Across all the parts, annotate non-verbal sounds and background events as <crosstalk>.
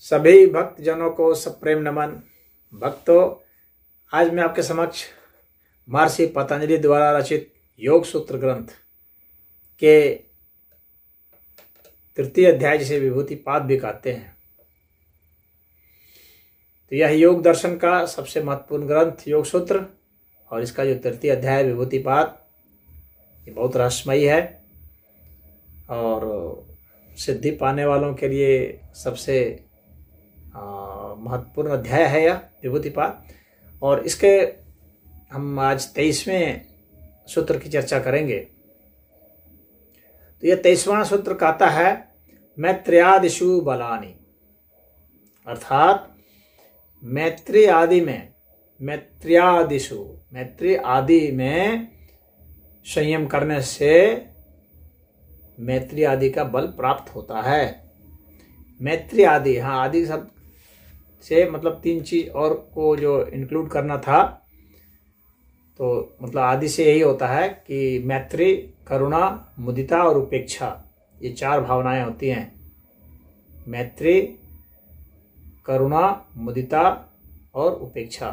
सभी भक्त जनों को सब प्रेम नमन भक्तों आज मैं आपके समक्ष महर्षि पतंजलि द्वारा रचित योग सूत्र ग्रंथ के तृतीय अध्याय जिसे विभूति पाद भी कहते हैं तो यह योग दर्शन का सबसे महत्वपूर्ण ग्रंथ योग सूत्र और इसका जो तृतीय अध्याय विभूति पाद ये बहुत रहस्यमयी है और सिद्धि पाने वालों के लिए सबसे महत्वपूर्ण अध्याय है यह विभूति पाद और इसके हम आज तेईसवें सूत्र की चर्चा करेंगे तो यह तेईसवां सूत्र कहता है मैत्रियादिशु बलानी अर्थात मैत्री आदि में मैत्र्यादिशु मैत्री आदि में संयम करने से मैत्री आदि का बल प्राप्त होता है मैत्री आदि हाँ आदि सब से मतलब तीन चीज और को जो इंक्लूड करना था तो मतलब आदि से यही होता है कि मैत्री करुणा मुदिता और उपेक्षा ये चार भावनाएं होती हैं मैत्री करुणा मुदिता और उपेक्षा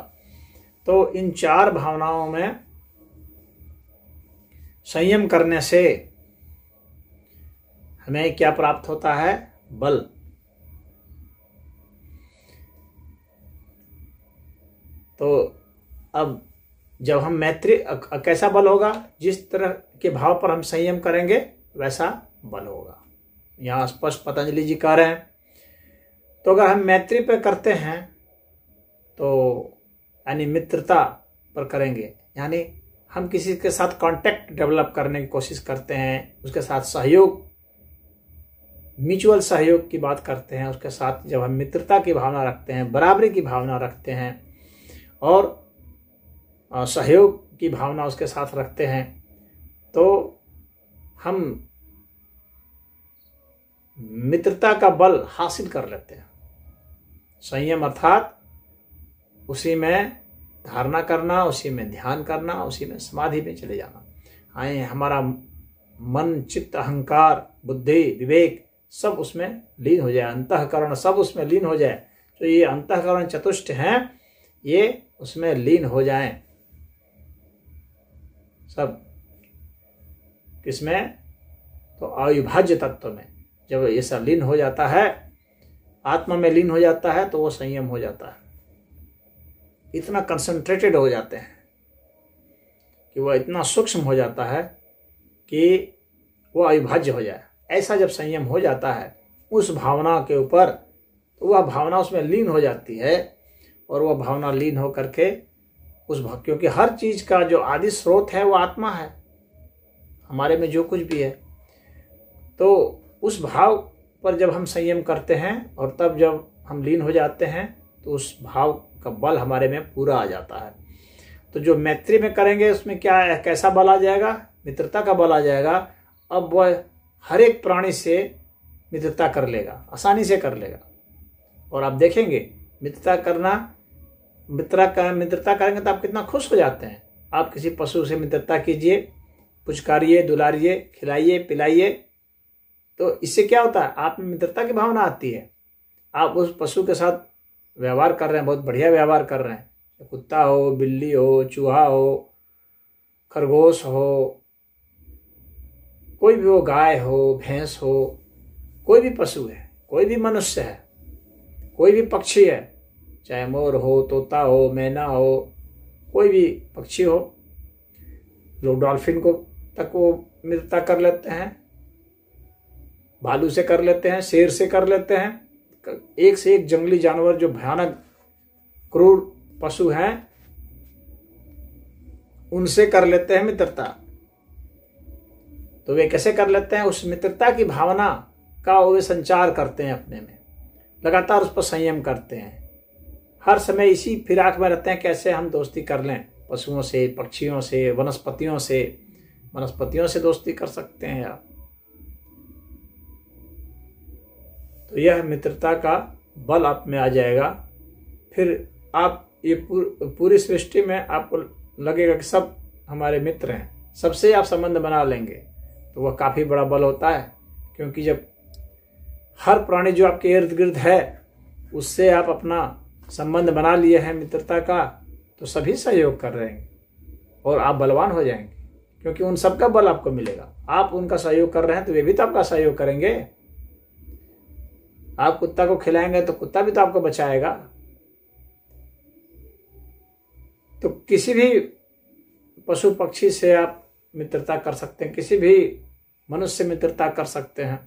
तो इन चार भावनाओं में संयम करने से हमें क्या प्राप्त होता है बल तो अब जब हम मैत्री कैसा बल होगा जिस तरह के भाव पर हम संयम करेंगे वैसा बल होगा यहाँ स्पष्ट पतंजलि जी कह रहे हैं तो अगर हम मैत्री पर करते हैं तो यानी मित्रता पर करेंगे यानी हम किसी के साथ कांटेक्ट डेवलप करने की कोशिश करते हैं उसके साथ सहयोग म्यूचुअल सहयोग की बात करते हैं उसके साथ जब हम मित्रता की भावना रखते हैं बराबरी की भावना रखते हैं और सहयोग की भावना उसके साथ रखते हैं तो हम मित्रता का बल हासिल कर लेते हैं संयम अर्थात उसी में धारणा करना उसी में ध्यान करना उसी में समाधि में चले जाना आए हमारा मन चित्त अहंकार बुद्धि विवेक सब उसमें लीन हो जाए अंतकरण सब उसमें लीन हो जाए तो ये अंतकरण चतुष्ट हैं ये उसमें लीन हो जाएं तब किसमें तो अविभाज्य तत्व में जब ऐसा लीन हो जाता है आत्मा में लीन हो जाता है तो वो संयम हो जाता है इतना कंसंट्रेटेड हो जाते हैं कि वह इतना सूक्ष्म हो जाता है कि वह अविभाज्य हो जाए ऐसा जब संयम हो जाता है उस भावना के ऊपर तो वह भावना उसमें लीन हो जाती है और वह भावना लीन हो करके उस भाव क्योंकि हर चीज़ का जो आदि स्रोत है वो आत्मा है हमारे में जो कुछ भी है तो उस भाव पर जब हम संयम करते हैं और तब जब हम लीन हो जाते हैं तो उस भाव का बल हमारे में पूरा आ जाता है तो जो मैत्री में करेंगे उसमें क्या है कैसा बल आ जाएगा मित्रता का बल आ जाएगा अब वह हर एक प्राणी से मित्रता कर लेगा आसानी से कर लेगा और आप देखेंगे मित्रता करना मित्रा का मित्रता करेंगे तो आप कितना खुश हो जाते हैं आप किसी पशु से मित्रता कीजिए पुचकारिए दुलारिए खिलाइए पिलाइए तो इससे क्या होता है आप में मित्रता की भावना आती है आप उस पशु के साथ व्यवहार कर रहे हैं बहुत बढ़िया व्यवहार कर रहे हैं कुत्ता हो बिल्ली हो चूहा हो खरगोश हो कोई भी वो गाय हो भैंस हो कोई भी पशु है कोई भी मनुष्य है कोई भी पक्षी है चाहे मोर हो तोता हो मैना हो कोई भी पक्षी हो लोग डॉल्फिन को तक वो मित्रता कर लेते हैं भालू से कर लेते हैं शेर से कर लेते हैं एक से एक जंगली जानवर जो भयानक क्रूर पशु हैं उनसे कर लेते हैं मित्रता तो वे कैसे कर लेते हैं उस मित्रता की भावना का वे संचार करते हैं अपने में लगातार उस पर संयम करते हैं हर समय इसी फिराक में रहते हैं कैसे हम दोस्ती कर लें पशुओं से पक्षियों से वनस्पतियों से वनस्पतियों से दोस्ती कर सकते हैं आप तो यह मित्रता का बल आप में आ जाएगा फिर आप ये पूर, पूरी सृष्टि में आपको लगेगा कि सब हमारे मित्र हैं सबसे आप संबंध बना लेंगे तो वह काफ़ी बड़ा बल होता है क्योंकि जब हर प्राणी जो आपके इर्द गिर्द है उससे आप अपना संबंध बना लिए हैं मित्रता का तो सभी सहयोग कर रहे हैं और आप बलवान हो जाएंगे क्योंकि उन सबका बल आपको मिलेगा आप उनका सहयोग कर रहे हैं तो वे भी तो आपका सहयोग करेंगे आप कुत्ता को खिलाएंगे तो कुत्ता भी तो आपको बचाएगा तो किसी भी पशु पक्षी से आप मित्रता कर सकते हैं किसी भी मनुष्य से मित्रता कर सकते हैं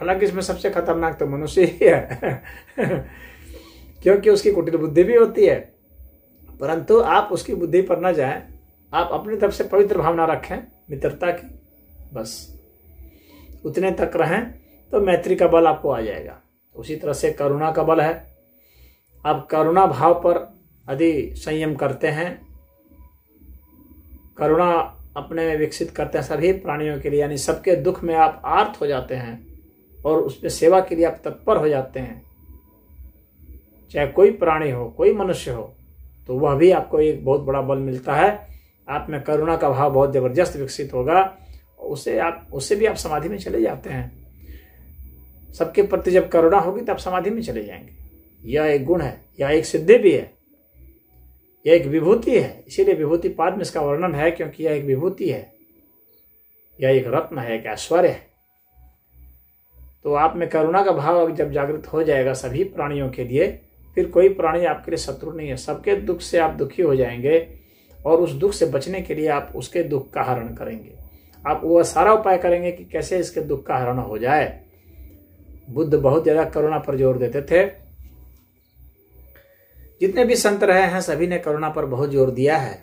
हालांकि इसमें सबसे खतरनाक तो मनुष्य ही है क्योंकि उसकी कुटिल बुद्धि भी होती है परंतु आप उसकी बुद्धि पर ना जाएं आप अपनी तरफ से पवित्र भावना रखें मित्रता की बस उतने तक रहें तो मैत्री का बल आपको आ जाएगा उसी तरह से करुणा का बल है आप करुणा भाव पर यदि संयम करते हैं करुणा अपने में विकसित करते हैं सभी प्राणियों के लिए यानी सबके दुख में आप आर्थ हो जाते हैं और उसमें सेवा के लिए आप तत्पर हो जाते हैं चाहे कोई प्राणी हो कोई मनुष्य हो तो वह भी आपको एक बहुत बड़ा बल मिलता है आप में करुणा का भाव बहुत ज़बरदस्त विकसित होगा उसे आप उससे भी आप समाधि में चले जाते हैं सबके प्रति जब करुणा होगी तो आप समाधि में चले जाएंगे यह एक गुण है यह एक सिद्धि भी है यह एक विभूति है इसीलिए विभूति पाद में इसका वर्णन है क्योंकि यह एक विभूति है यह एक रत्न है एक ऐश्वर्य है तो आप में करुणा का भाव जब जागृत हो जाएगा सभी प्राणियों के लिए फिर कोई प्राणी आपके लिए शत्रु नहीं है सबके दुख से आप दुखी हो जाएंगे और उस दुख से बचने के लिए आप उसके दुख का हरण करेंगे आप वह सारा उपाय करेंगे कि कैसे इसके दुख का हरण हो जाए बुद्ध बहुत ज्यादा करुणा पर जोर देते थे जितने भी संत रहे हैं सभी ने करुणा पर बहुत जोर दिया है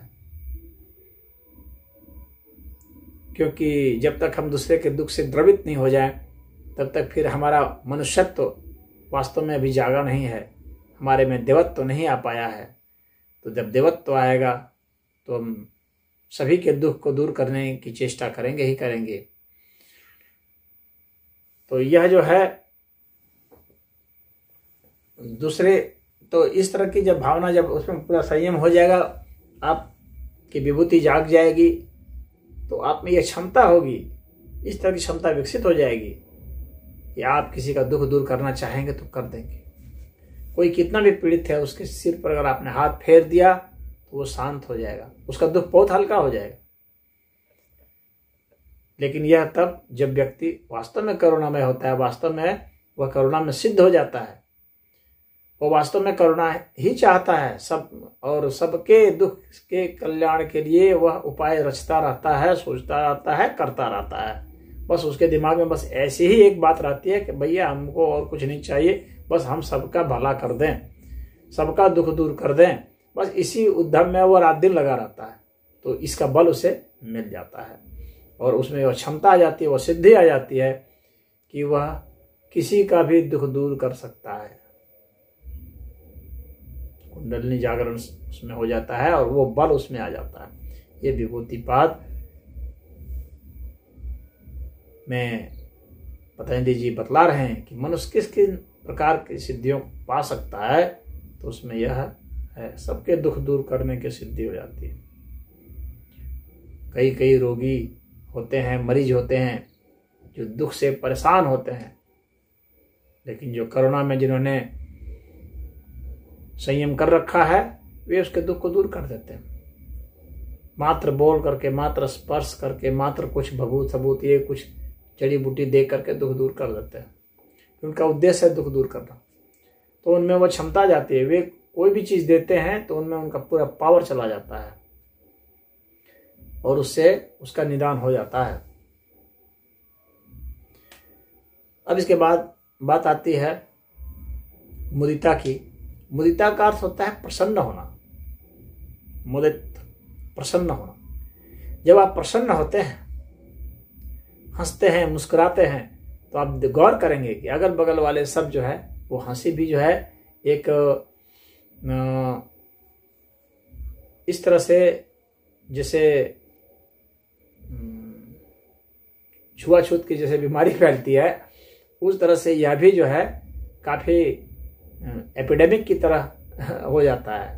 क्योंकि जब तक हम दूसरे के दुख से द्रवित नहीं हो जाए तब तक फिर हमारा मनुष्यत्व वास्तव में अभी जागा नहीं है हमारे में देवत्व तो नहीं आ पाया है तो जब देवत्व तो आएगा तो हम सभी के दुख को दूर करने की चेष्टा करेंगे ही करेंगे तो यह जो है दूसरे तो इस तरह की जब भावना जब उसमें पूरा संयम हो जाएगा आपकी विभूति जाग जाएगी तो आप में यह क्षमता होगी इस तरह की क्षमता विकसित हो जाएगी कि आप किसी का दुख दूर करना चाहेंगे तो कर देंगे कोई कितना भी पीड़ित है उसके सिर पर अगर आपने हाथ फेर दिया तो वो शांत हो जाएगा उसका दुख बहुत हल्का हो जाएगा लेकिन यह तब जब व्यक्ति वास्तव में करुणामय होता है वास्तव में वह करुणा में सिद्ध हो जाता है वो वास्तव में करुणा ही चाहता है सब और सबके दुख के कल्याण के लिए वह उपाय रचता रहता है सोचता रहता है करता रहता है बस उसके दिमाग में बस ऐसी ही एक बात रहती है कि भैया हमको और कुछ नहीं चाहिए बस हम सबका भला कर दें सबका दुख दूर कर दें बस इसी उद्यम में वो रात दिन लगा रहता है तो इसका बल उसे मिल जाता है और उसमें वह क्षमता आ जाती है वह सिद्धि आ जाती है कि वह किसी का भी दुख दूर कर सकता है कुंडलनी जागरण उसमें हो जाता है और वो बल उसमें आ जाता है ये विभूतिपाद में पतंजलि जी बतला रहे हैं कि मनुष्य किस किन प्रकार की सिद्धियों पा सकता है तो उसमें यह है सबके दुख दूर करने की सिद्धि हो जाती है कई कई रोगी होते हैं मरीज होते हैं जो दुख से परेशान होते हैं लेकिन जो करोना में जिन्होंने संयम कर रखा है वे उसके दुख को दूर कर देते हैं मात्र बोल करके मात्र स्पर्श करके मात्र कुछ भभूत सबूत ये कुछ जड़ी बूटी दे करके दुख दूर कर देते हैं उनका उद्देश्य है दुख दूर करना तो उनमें वो क्षमता जाती है वे कोई भी चीज़ देते हैं तो उनमें उनका पूरा पावर चला जाता है और उससे उसका निदान हो जाता है अब इसके बाद बात आती है मुदिता की मुदिता का अर्थ होता है प्रसन्न होना मुदित प्रसन्न होना जब आप प्रसन्न होते हैं हंसते हैं मुस्कुराते हैं तो आप गौर करेंगे कि अगल बगल वाले सब जो है वो हंसी भी जो है एक इस तरह से जैसे हम्म, छुआछूत की जैसे बीमारी <laughs> फैलती है उस तरह से यह भी जो है काफ़ी एपिडेमिक की तरह <laughs> हो जाता है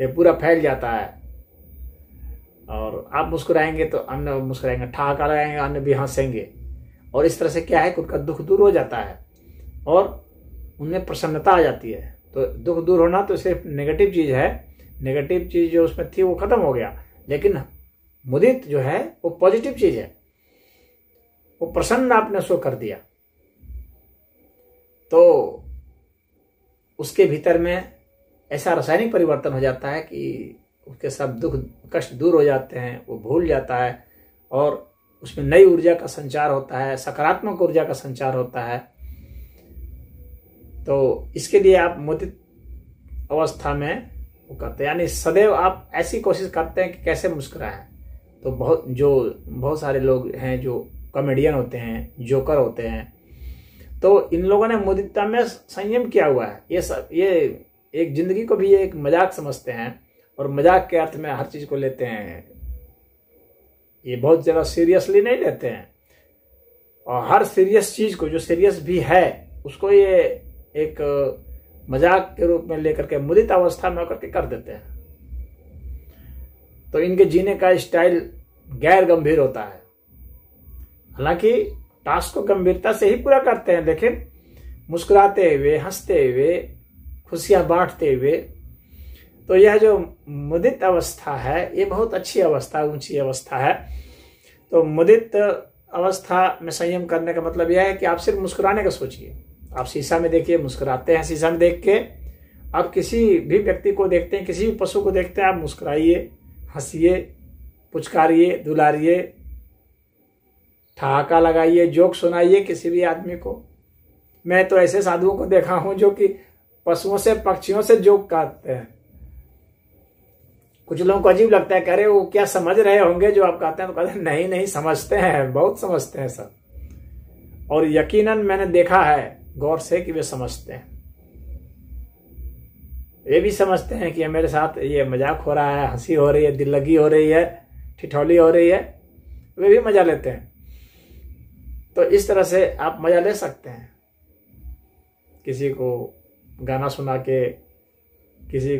ये पूरा फैल जाता है और आप मुस्कुराएंगे तो अन्य मुस्कुराएंगे ठहाका लगाएंगे अन्य भी हंसेंगे और इस तरह से क्या है खुद का दुख दूर हो जाता है और उनमें प्रसन्नता आ जाती है तो दुख दूर होना तो सिर्फ नेगेटिव चीज़ है नेगेटिव चीज़ जो उसमें थी वो खत्म हो गया लेकिन मुदित जो है वो पॉजिटिव चीज़ है वो प्रसन्न आपने उसको कर दिया तो उसके भीतर में ऐसा रासायनिक परिवर्तन हो जाता है कि उसके सब दुख कष्ट दूर हो जाते हैं वो भूल जाता है और उसमें नई ऊर्जा का संचार होता है सकारात्मक ऊर्जा का संचार होता है तो इसके लिए आप मोदित अवस्था में वो करते हैं यानी सदैव आप ऐसी कोशिश करते हैं कि कैसे मुस्कुराएं तो बहुत जो बहुत सारे लोग हैं जो कॉमेडियन होते हैं जोकर होते हैं तो इन लोगों ने मुदितता में संयम किया हुआ है ये सब ये एक जिंदगी को भी एक मजाक समझते हैं और मजाक के अर्थ में हर चीज़ को लेते हैं ये बहुत ज्यादा सीरियसली नहीं लेते हैं और हर सीरियस चीज को जो सीरियस भी है उसको ये एक मजाक के रूप में लेकर के मुदित अवस्था में होकर के कर देते हैं तो इनके जीने का स्टाइल गैर गंभीर होता है हालांकि टास्क को गंभीरता से ही पूरा करते हैं लेकिन मुस्कुराते हुए हंसते हुए खुशियां बांटते हुए तो यह जो मुदित अवस्था है ये बहुत अच्छी अवस्था ऊंची अवस्था है तो मुदित अवस्था में संयम करने का मतलब यह है कि आप सिर्फ मुस्कुराने का सोचिए आप शीशा में देखिए मुस्कुराते हैं शीशा में देख के आप किसी भी व्यक्ति को देखते हैं किसी भी पशु को देखते हैं आप मुस्कुराइए हंसीए पुचकारिए दुलारिए ठहाका लगाइए जोक सुनाइए किसी भी आदमी को मैं तो ऐसे साधुओं को देखा हूं जो कि पशुओं से पक्षियों से जोक काटते हैं कुछ लोगों को अजीब लगता है कह रहे वो क्या समझ रहे होंगे जो आप कहते हैं तो कहते हैं नहीं नहीं समझते हैं बहुत समझते हैं सब और यकीनन मैंने देखा है गौर से कि वे समझते हैं ये भी समझते हैं कि मेरे साथ ये मजाक हो रहा है हंसी हो रही है दिल लगी हो रही है ठिठौली हो रही है वे भी मजा लेते हैं तो इस तरह से आप मजा ले सकते हैं किसी को गाना सुना के किसी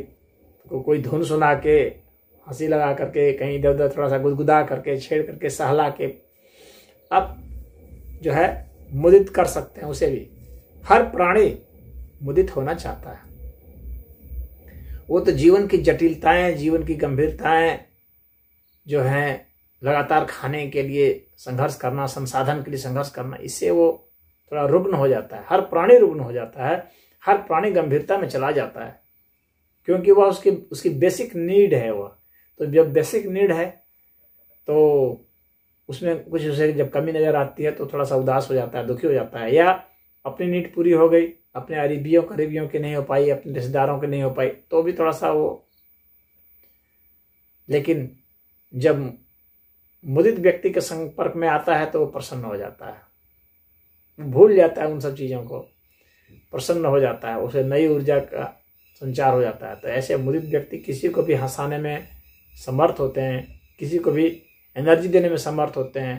को कोई धुन सुना के हंसी लगा करके कहीं इधर उधर थोड़ा सा गुदगुदा करके छेड़ करके सहला के अब जो है मुदित कर सकते हैं उसे भी हर प्राणी मुदित होना चाहता है वो तो जीवन की जटिलताएं जीवन की गंभीरताएं जो हैं लगातार खाने के लिए संघर्ष करना संसाधन के लिए संघर्ष करना इससे वो थोड़ा रुग्ण हो जाता है हर प्राणी रुग्ण हो जाता है हर प्राणी गंभीरता में चला जाता है क्योंकि वह उसकी उसकी बेसिक नीड है वह तो जब बेसिक नीड है तो उसमें कुछ उसे जब कमी नज़र आती है तो थोड़ा सा उदास हो जाता है दुखी हो जाता है या अपनी नीड पूरी हो गई अपने अरीबियों करीबियों की नहीं हो पाई अपने रिश्तेदारों की नहीं हो पाई तो भी थोड़ा सा वो लेकिन जब मुदित व्यक्ति के संपर्क में आता है तो वो प्रसन्न हो जाता है भूल जाता है उन सब चीज़ों को प्रसन्न हो जाता है उसे नई ऊर्जा का संचार हो जाता है तो ऐसे मुदित व्यक्ति किसी को भी हंसाने में समर्थ होते हैं किसी को भी एनर्जी देने में समर्थ होते हैं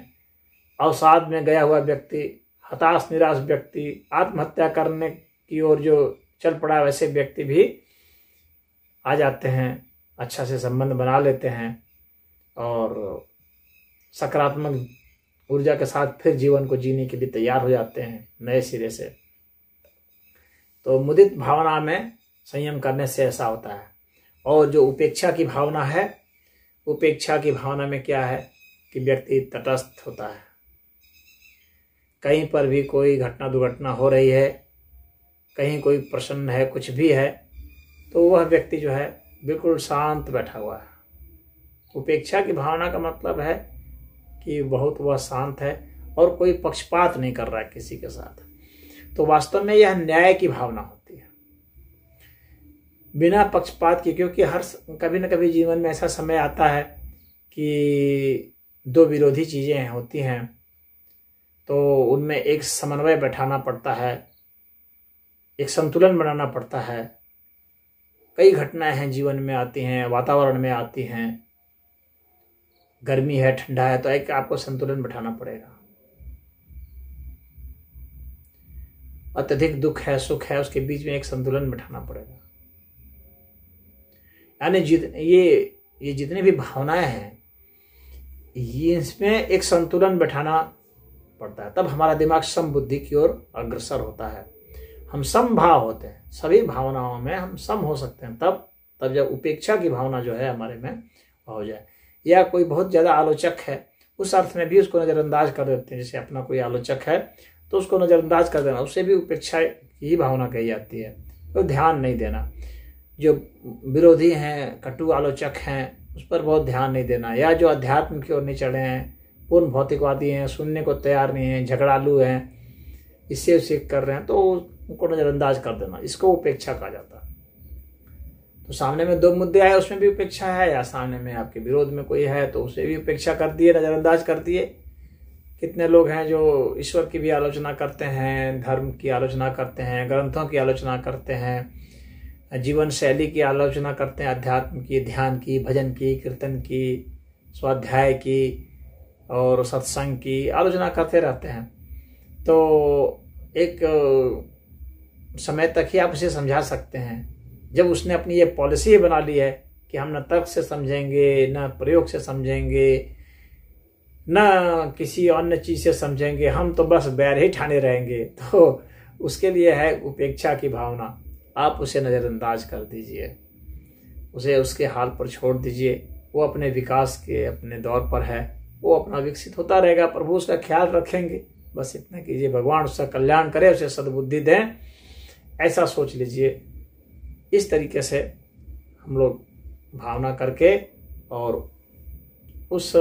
अवसाद में गया हुआ व्यक्ति हताश निराश व्यक्ति आत्महत्या करने की ओर जो चल पड़ा वैसे व्यक्ति भी आ जाते हैं अच्छा से संबंध बना लेते हैं और सकारात्मक ऊर्जा के साथ फिर जीवन को जीने के लिए तैयार हो जाते हैं नए सिरे से तो मुदित भावना में संयम करने से ऐसा होता है और जो उपेक्षा की भावना है उपेक्षा की भावना में क्या है कि व्यक्ति तटस्थ होता है कहीं पर भी कोई घटना दुर्घटना हो रही है कहीं कोई प्रसन्न है कुछ भी है तो वह व्यक्ति जो है बिल्कुल शांत बैठा हुआ है उपेक्षा की भावना का मतलब है कि बहुत वह शांत है और कोई पक्षपात नहीं कर रहा है किसी के साथ तो वास्तव में यह न्याय की भावना होती है बिना पक्षपात के क्योंकि हर कभी ना कभी जीवन में ऐसा समय आता है कि दो विरोधी चीज़ें होती हैं तो उनमें एक समन्वय बैठाना पड़ता है एक संतुलन बनाना पड़ता है कई घटनाएं हैं जीवन में आती हैं वातावरण में आती हैं गर्मी है ठंडा है तो एक आपको संतुलन बैठाना पड़ेगा अत्यधिक दुख है सुख है उसके बीच में एक संतुलन बैठाना पड़ेगा यानी जितने ये ये जितने भी भावनाएं हैं ये इसमें एक संतुलन बैठाना पड़ता है तब हमारा दिमाग समबुद्धि की ओर अग्रसर होता है हम समभाव होते हैं सभी भावनाओं में हम सम हो सकते हैं तब तब जब उपेक्षा की भावना जो है हमारे में हो जाए या कोई बहुत ज़्यादा आलोचक है उस अर्थ में भी उसको नज़रअंदाज कर देते हैं जैसे अपना कोई आलोचक है तो उसको नज़रअंदाज कर देना उससे भी उपेक्षा की भावना कही जाती है तो ध्यान नहीं देना जो विरोधी हैं कटु आलोचक हैं उस पर बहुत ध्यान नहीं देना या जो अध्यात्म की ओर नहीं चढ़े हैं पूर्ण भौतिकवादी हैं सुनने को तैयार नहीं हैं झगड़ालू हैं इससे उसे कर रहे हैं तो उनको नज़रअंदाज कर देना इसको उपेक्षा कहा जाता है तो सामने में दो मुद्दे आए उसमें भी उपेक्षा है या सामने में आपके विरोध में कोई है तो उसे भी उपेक्षा कर दिए नज़रअंदाज कर दिए कितने लोग हैं जो ईश्वर की भी आलोचना करते हैं धर्म की आलोचना करते हैं ग्रंथों की आलोचना करते हैं जीवन शैली की आलोचना करते हैं अध्यात्म की ध्यान की भजन की कीर्तन की स्वाध्याय की और सत्संग की आलोचना करते रहते हैं तो एक समय तक ही आप उसे समझा सकते हैं जब उसने अपनी ये पॉलिसी बना ली है कि हम न तर्क से समझेंगे न प्रयोग से समझेंगे न किसी अन्य चीज़ से समझेंगे हम तो बस बैर ही ठाने रहेंगे तो उसके लिए है उपेक्षा की भावना आप उसे नज़रअंदाज कर दीजिए उसे उसके हाल पर छोड़ दीजिए वो अपने विकास के अपने दौर पर है वो अपना विकसित होता रहेगा प्रभु उसका ख्याल रखेंगे बस इतना कीजिए भगवान उसका कल्याण करे उसे सद्बुद्धि दें ऐसा सोच लीजिए इस तरीके से हम लोग भावना करके और उस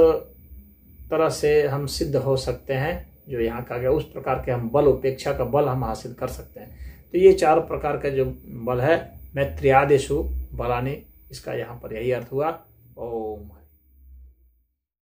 तरह से हम सिद्ध हो सकते हैं जो यहाँ कहा गया उस प्रकार के हम बल उपेक्षा का बल हम हासिल कर सकते हैं तो ये चार प्रकार का जो बल है मैत्रियादेशु बलानी इसका यहाँ पर यही अर्थ हुआ ओम